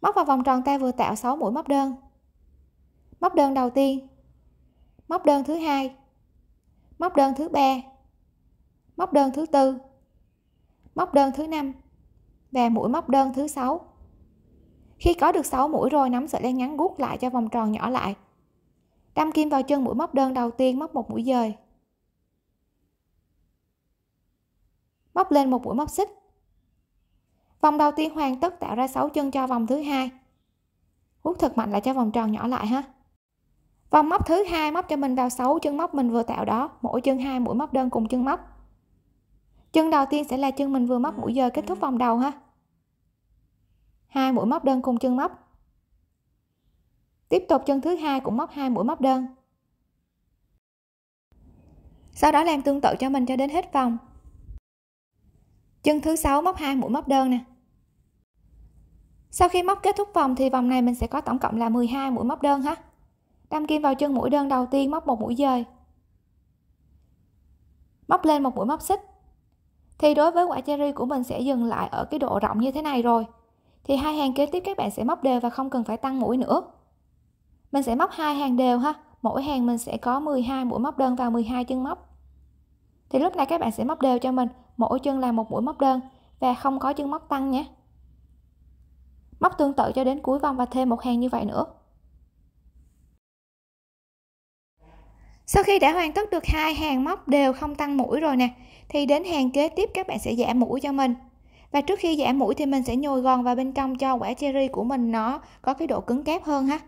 Speaker 1: móc vào vòng tròn ta vừa tạo 6 mũi móc đơn móc đơn đầu tiên móc đơn thứ hai móc đơn thứ ba móc đơn thứ tư móc đơn thứ năm và mũi móc đơn thứ sáu khi có được 6 mũi rồi nắm sợi len ngắn gút lại cho vòng tròn nhỏ lại đâm kim vào chân mũi móc đơn đầu tiên móc một mũi dời móc lên một mũi móc xích vòng đầu tiên hoàn tất tạo ra 6 chân cho vòng thứ hai hút thật mạnh lại cho vòng tròn nhỏ lại ha vòng móc thứ hai móc cho mình vào 6 chân móc mình vừa tạo đó mỗi chân hai mũi móc đơn cùng chân móc chân đầu tiên sẽ là chân mình vừa móc mũi giờ kết thúc vòng đầu ha hai mũi móc đơn cùng chân móc tiếp tục chân thứ hai cũng móc hai mũi móc đơn sau đó làm tương tự cho mình cho đến hết vòng chân thứ sáu móc hai mũi móc đơn nè sau khi móc kết thúc vòng thì vòng này mình sẽ có tổng cộng là 12 mũi móc đơn ha đâm kim vào chân mũi đơn đầu tiên móc một mũi dời móc lên một mũi móc xích thì đối với quả cherry của mình sẽ dừng lại ở cái độ rộng như thế này rồi thì hai hàng kế tiếp các bạn sẽ móc đều và không cần phải tăng mũi nữa mình sẽ móc hai hàng đều ha mỗi hàng mình sẽ có 12 mũi móc đơn vào 12 chân móc thì lúc này các bạn sẽ móc đều cho mình mỗi chân là một mũi móc đơn và không có chân móc tăng nhé móc tương tự cho đến cuối vòng và thêm một hàng như vậy nữa sau khi đã hoàn tất được hai hàng móc đều không tăng mũi rồi nè thì đến hàng kế tiếp các bạn sẽ giảm mũi cho mình và trước khi giảm mũi thì mình sẽ nhồi gòn vào bên trong cho quả cherry của mình nó có cái độ cứng cáp hơn ha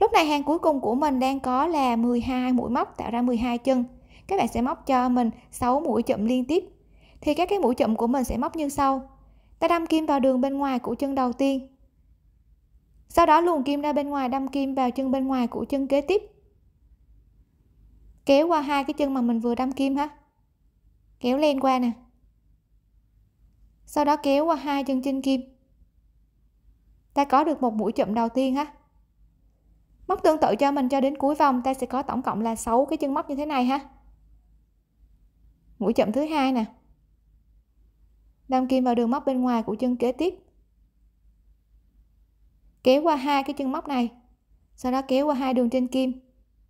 Speaker 1: lúc này hàng cuối cùng của mình đang có là 12 mũi móc tạo ra 12 chân các bạn sẽ móc cho mình 6 mũi chậm liên tiếp thì các cái mũi chậm của mình sẽ móc như sau ta đâm kim vào đường bên ngoài của chân đầu tiên sau đó luồn kim ra bên ngoài đâm kim vào chân bên ngoài của chân kế tiếp kéo qua hai cái chân mà mình vừa đâm kim ha kéo lên qua nè sau đó kéo qua hai chân trên kim ta có được một mũi chậm đầu tiên ha móc tương tự cho mình cho đến cuối vòng ta sẽ có tổng cộng là 6 cái chân móc như thế này ha mũi chậm thứ hai nè đâm kim vào đường móc bên ngoài của chân kế tiếp kéo qua hai cái chân móc này sau đó kéo qua hai đường trên kim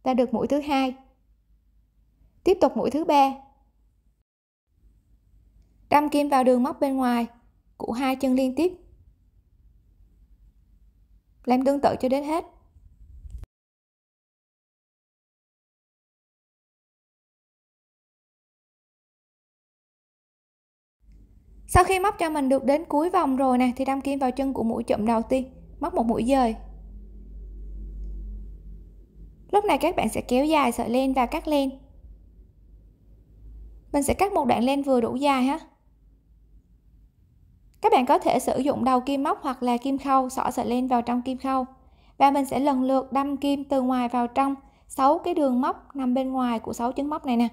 Speaker 1: ta được mũi thứ hai tiếp tục mũi thứ ba đâm kim vào đường móc bên ngoài của hai chân liên tiếp làm tương tự cho đến hết sau khi móc cho mình được đến cuối vòng rồi nè thì đâm kim vào chân của mũi chậm đầu tiên móc một mũi dời lúc này các bạn sẽ kéo dài sợi len và cắt len mình sẽ cắt một đoạn len vừa đủ dài ha các bạn có thể sử dụng đầu kim móc hoặc là kim khâu xỏ sợi len vào trong kim khâu và mình sẽ lần lượt đâm kim từ ngoài vào trong 6 cái đường móc nằm bên ngoài của 6 chân móc này nè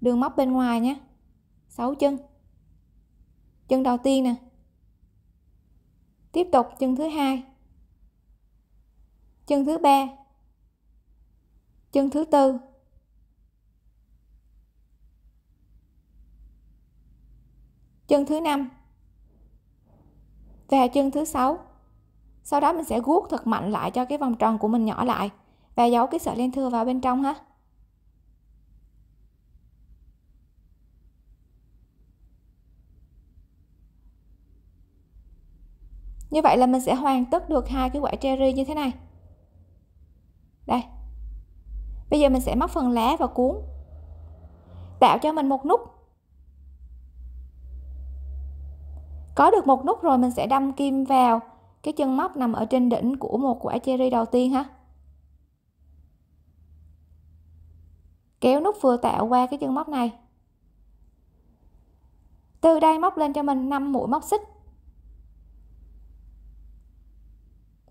Speaker 1: đường móc bên ngoài nhé 6 chân chân đầu tiên nè tiếp tục chân thứ hai chân thứ ba chân thứ tư chân thứ năm và chân thứ sáu sau đó mình sẽ guốc thật mạnh lại cho cái vòng tròn của mình nhỏ lại và giấu cái sợi len thưa vào bên trong ha như vậy là mình sẽ hoàn tất được hai cái quả cherry như thế này đây bây giờ mình sẽ móc phần lá và cuốn tạo cho mình một nút có được một nút rồi mình sẽ đâm kim vào cái chân móc nằm ở trên đỉnh của một quả cherry đầu tiên ha kéo nút vừa tạo qua cái chân móc này từ đây móc lên cho mình 5 mũi móc xích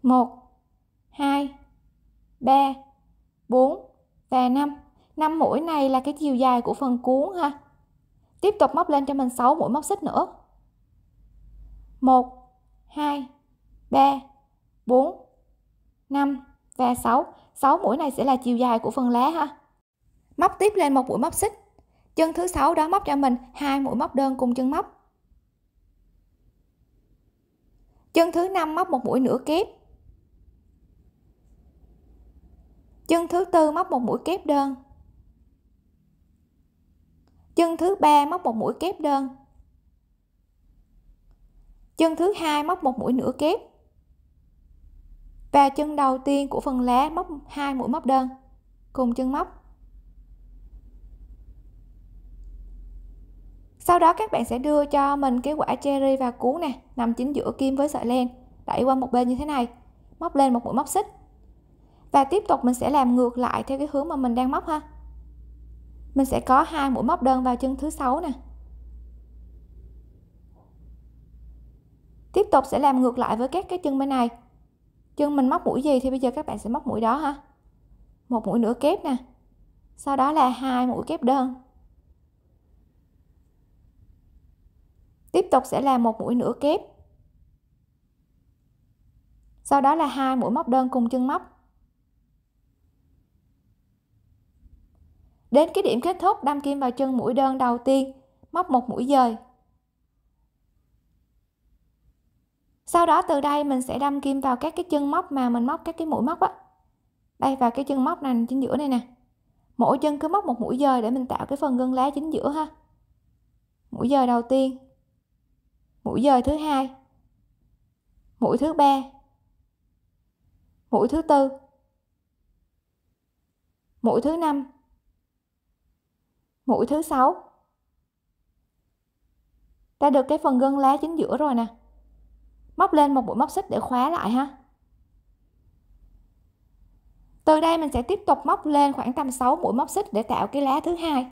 Speaker 1: 1, 2, 3, 4 và 5. 5 mũi này là cái chiều dài của phần cuốn ha. Tiếp tục móc lên cho mình 6 mũi móc xích nữa. 1, 2, 3, 4, 5 và 6. 6 mũi này sẽ là chiều dài của phần lá ha. Móc tiếp lên một mũi móc xích. Chân thứ sáu đó móc cho mình hai mũi móc đơn cùng chân móc. Chân thứ năm móc một mũi nửa kép chân thứ tư móc một mũi kép đơn chân thứ ba móc một mũi kép đơn chân thứ hai móc một mũi nửa kép và chân đầu tiên của phần lá móc hai mũi móc đơn cùng chân móc sau đó các bạn sẽ đưa cho mình cái quả cherry và cuốn nè nằm chính giữa kim với sợi len đẩy qua một bên như thế này móc lên một mũi móc xích và tiếp tục mình sẽ làm ngược lại theo cái hướng mà mình đang móc ha mình sẽ có hai mũi móc đơn vào chân thứ sáu nè tiếp tục sẽ làm ngược lại với các cái chân bên này chân mình móc mũi gì thì bây giờ các bạn sẽ móc mũi đó ha một mũi nửa kép nè sau đó là hai mũi kép đơn tiếp tục sẽ là một mũi nửa kép sau đó là hai mũi móc đơn cùng chân móc Đến cái điểm kết thúc đâm kim vào chân mũi đơn đầu tiên, móc một mũi dời. Sau đó từ đây mình sẽ đâm kim vào các cái chân móc mà mình móc các cái mũi móc á. Đây và cái chân móc này chính giữa này nè. Mỗi chân cứ móc một mũi dời để mình tạo cái phần gân lá chính giữa ha. Mũi dời đầu tiên. Mũi dời thứ hai. Mũi thứ ba. Mũi thứ tư. Mũi thứ năm mũi thứ sáu ta được cái phần gân lá chính giữa rồi nè móc lên một mũi móc xích để khóa lại ha từ đây mình sẽ tiếp tục móc lên khoảng tầm 6 mũi móc xích để tạo cái lá thứ hai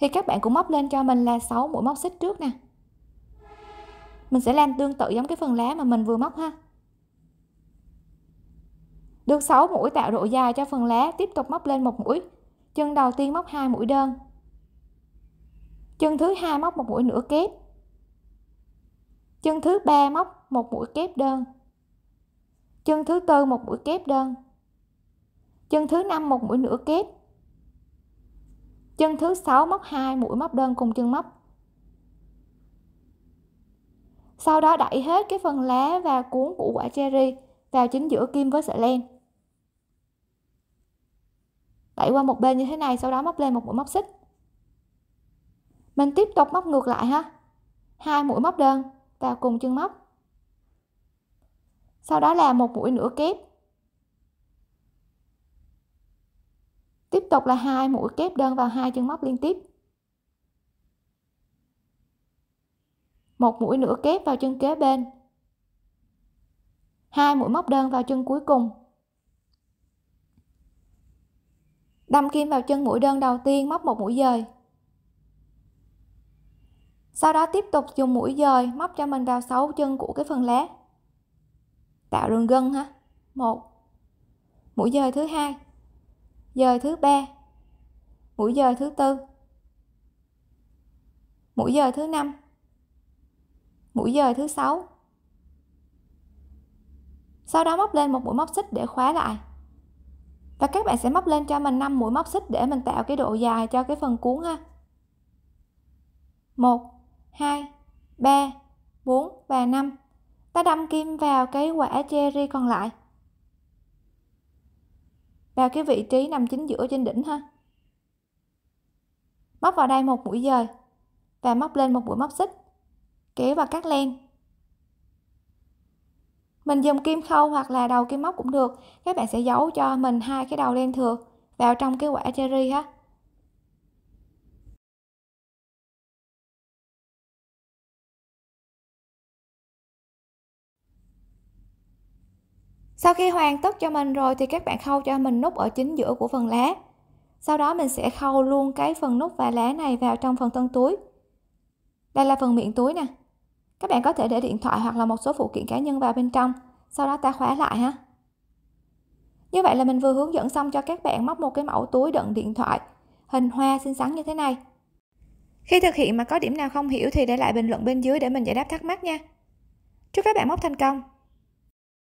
Speaker 1: thì các bạn cũng móc lên cho mình là 6 mũi móc xích trước nè mình sẽ làm tương tự giống cái phần lá mà mình vừa móc ha được 6 mũi tạo độ dài cho phần lá tiếp tục móc lên một mũi chân đầu tiên móc hai mũi đơn chân thứ hai móc một mũi nửa kép chân thứ ba móc một mũi kép đơn chân thứ tư một mũi kép đơn chân thứ năm một mũi nửa kép chân thứ sáu móc hai mũi móc đơn cùng chân móc sau đó đẩy hết cái phần lá và cuốn của quả cherry vào chính giữa kim với sợi len đẩy qua một bên như thế này sau đó móc lên một mũi móc xích mình tiếp tục móc ngược lại ha hai mũi móc đơn vào cùng chân móc sau đó là một mũi nửa kép tiếp tục là hai mũi kép đơn vào hai chân móc liên tiếp một mũi nửa kép vào chân kế bên hai mũi móc đơn vào chân cuối cùng đâm kim vào chân mũi đơn đầu tiên móc một mũi dời sau đó tiếp tục dùng mũi dời móc cho mình vào sáu chân của cái phần lá tạo đường gân ha một
Speaker 2: mũi dời thứ hai
Speaker 1: dời thứ ba mũi dời thứ tư mũi dời thứ năm mũi dời thứ sáu sau đó móc lên một mũi móc xích để khóa lại và các bạn sẽ móc lên cho mình 5 mũi móc xích để mình tạo cái độ dài cho cái phần cuốn ha 1 2 3 4 và 5 ta đâm kim vào cái quả cherry còn lại vào cái vị trí nằm chính giữa trên đỉnh ha móc vào đây một mũi dời và móc lên một mũi móc xích kéo vào các len mình dùng kim khâu hoặc là đầu kim móc cũng được các bạn sẽ giấu cho mình hai cái đầu len thừa vào trong cái quả cherry ha Sau khi hoàn tất cho mình rồi thì các bạn khâu cho mình nút ở chính giữa của phần lá. Sau đó mình sẽ khâu luôn cái phần nút và lá này vào trong phần thân túi. Đây là phần miệng túi nè. Các bạn có thể để điện thoại hoặc là một số phụ kiện cá nhân vào bên trong, sau đó ta khóa lại ha. Như vậy là mình vừa hướng dẫn xong cho các bạn móc một cái mẫu túi đựng điện thoại, hình hoa xinh xắn như thế này. Khi thực hiện mà có điểm nào không hiểu thì để lại bình luận bên dưới để mình giải đáp thắc mắc nha. Chúc các bạn móc thành
Speaker 2: công!